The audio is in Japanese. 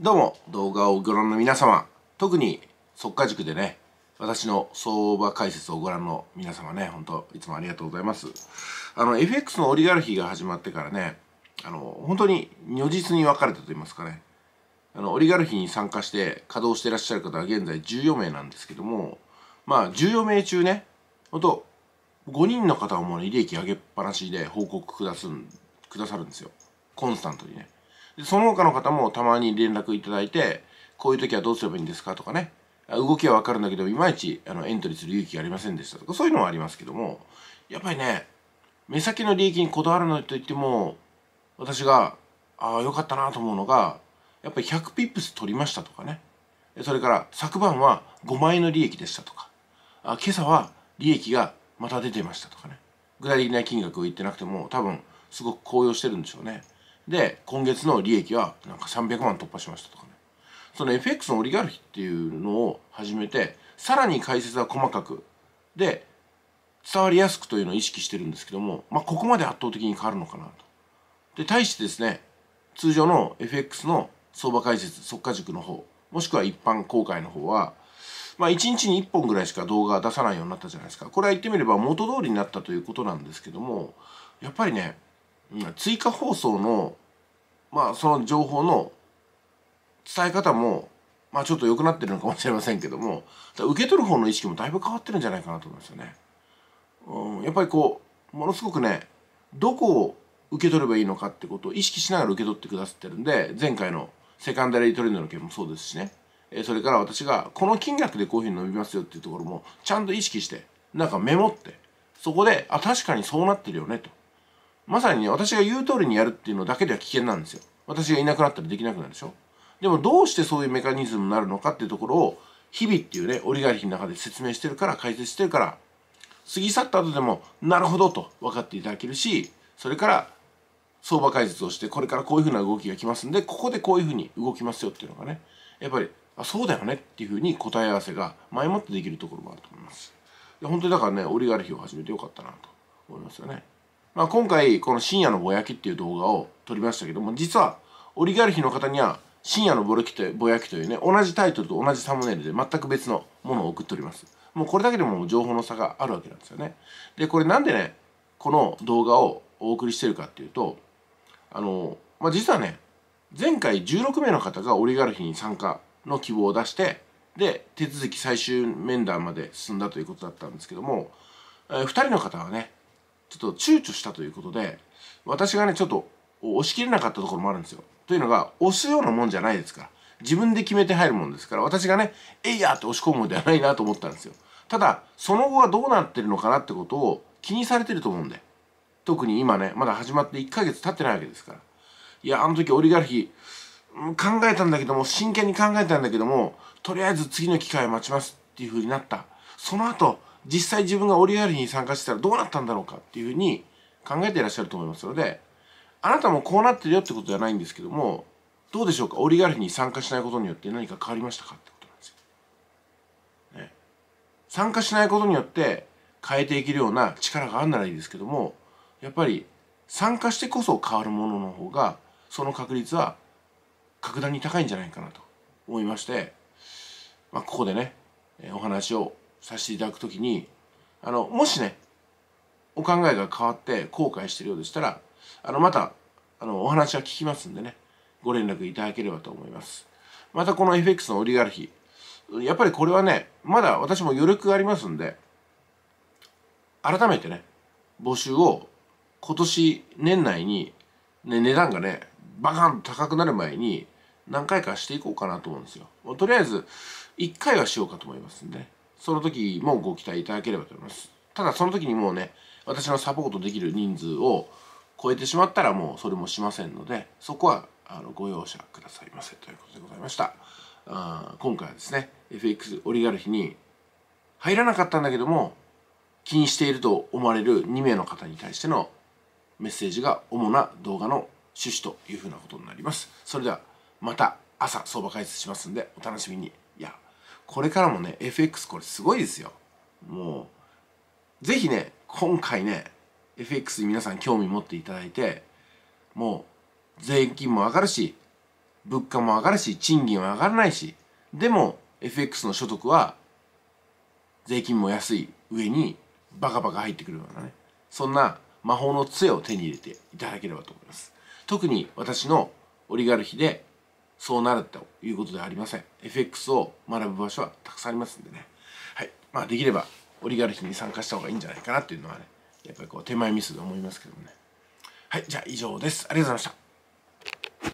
どうも動画をご覧の皆様特に速価塾でね私の相場解説をご覧の皆様ね本当いつもありがとうございますあの FX のオリガルヒが始まってからねあの本当に如実に分かれたと言いますかねあのオリガルヒに参加して稼働してらっしゃる方は現在14名なんですけどもまあ14名中ね本当5人の方はもう、利益上げっぱなしで報告くだすんくださるんですよコンスタントにねその他の方もたまに連絡いただいて、こういう時はどうすればいいんですかとかね、動きはわかるんだけど、いまいちあのエントリーする勇気がありませんでしたとか、そういうのはありますけども、やっぱりね、目先の利益にこだわるのといっても、私が、ああ、よかったなと思うのが、やっぱり100ピップス取りましたとかね。それから昨晩は5枚の利益でしたとか、あ今朝は利益がまた出てましたとかね。具体的な金額を言ってなくても、多分すごく高揚してるんでしょうね。で今月の利益はなんか300万突破しましたとかねその FX のオリガルヒっていうのを始めてさらに解説は細かくで伝わりやすくというのを意識してるんですけども、まあ、ここまで圧倒的に変わるのかなと。で対してですね通常の FX の相場解説速化塾の方もしくは一般公開の方はまあ、1日に1本ぐらいしか動画出さないようになったじゃないですかこれは言ってみれば元通りになったということなんですけどもやっぱりね追加放送のまあその情報の伝え方もまあちょっと良くなってるのかもしれませんけども受け取る方の意識もだいぶ変わってるんじゃないかなと思いますよね。うん、やっぱりこうものすごくねどこを受け取ればいいのかってことを意識しながら受け取ってくださってるんで前回のセカンダリートレンドの件もそうですしねそれから私がこの金額でコーヒー飲みますよっていうところもちゃんと意識してなんかメモってそこであ確かにそうなってるよねとまさに私が言う通りにやるっていうのだけでは危険なんですよ。私がいなくなったらできなくなるでしょでもどうしてそういうメカニズムになるのかっていうところを日々っていうね、オリガルヒの中で説明してるから解説してるから過ぎ去った後でもなるほどと分かっていただけるしそれから相場解説をしてこれからこういうふうな動きが来ますんでここでこういうふうに動きますよっていうのがねやっぱりあそうだよねっていうふうに答え合わせが前もってできるところもあると思います。本当にだからねオリガルヒを始めてよかったなと思いますよね。まあ、今回この深夜のぼやきっていう動画を撮りましたけども実はオリガルヒの方には深夜のぼきとぼやきというね同じタイトルと同じサムネイルで全く別のものを送っておりますもうこれだけでも情報の差があるわけなんですよねでこれなんでねこの動画をお送りしてるかっていうとあのまあ実はね前回16名の方がオリガルヒに参加の希望を出してで手続き最終面談まで進んだということだったんですけども、えー、2人の方はねちょっと躊躇したということで私がねちょっと押し切れなかったところもあるんですよというのが押すようなもんじゃないですから自分で決めて入るもんですから私がね「えいや!」って押し込むんではないなと思ったんですよただその後はどうなってるのかなってことを気にされてると思うんで特に今ねまだ始まって1ヶ月経ってないわけですからいやあの時オリガルヒ考えたんだけども真剣に考えたんだけどもとりあえず次の機会を待ちますっていうふうになったその後実際自分がオリガルヒに参加してたらどうなったんだろうかっていうふうに考えていらっしゃると思いますので、あなたもこうなってるよってことじゃないんですけども、どうでしょうかオリガルヒに参加しないことによって何か変わりましたかってことなんですよ。ね、参加しないことによって変えていけるような力があるならいいですけども、やっぱり参加してこそ変わるものの方が、その確率は格段に高いんじゃないかなと思いまして、まあ、ここでね、お話をさせていただくときにあのもしねお考えが変わって後悔してるようでしたらあのまたあのお話は聞きますんでねご連絡いただければと思いますまたこの FX のオリガルヒやっぱりこれはねまだ私も余力がありますんで改めてね募集を今年年内に、ね、値段がねバカンと高くなる前に何回かしていこうかなと思うんですよ。とりあえず1回はしようかと思いますんで、ね。その時もご期待いただければと思います。ただその時にもうね、私のサポートできる人数を超えてしまったらもうそれもしませんので、そこはあのご容赦くださいませということでございました。あ今回はですね、FX オリガルヒに入らなかったんだけども、気にしていると思われる2名の方に対してのメッセージが主な動画の趣旨というふうなことになります。それではまた朝相場解説しますんでお楽しみに。これからもね FX これすごいですよもうぜひね今回ね FX に皆さん興味持っていただいてもう税金も上がるし物価も上がるし賃金は上がらないしでも FX の所得は税金も安い上にバカバカ入ってくるようなねそんな魔法の杖を手に入れていただければと思います特に私のオリガルヒでそうなるということではありません FX を学ぶ場所はたくさんありますんでねはいまあできればオリガルヒに参加した方がいいんじゃないかなっていうのはねやっぱりこう手前ミスで思いますけどもねはいじゃあ以上ですありがとうございました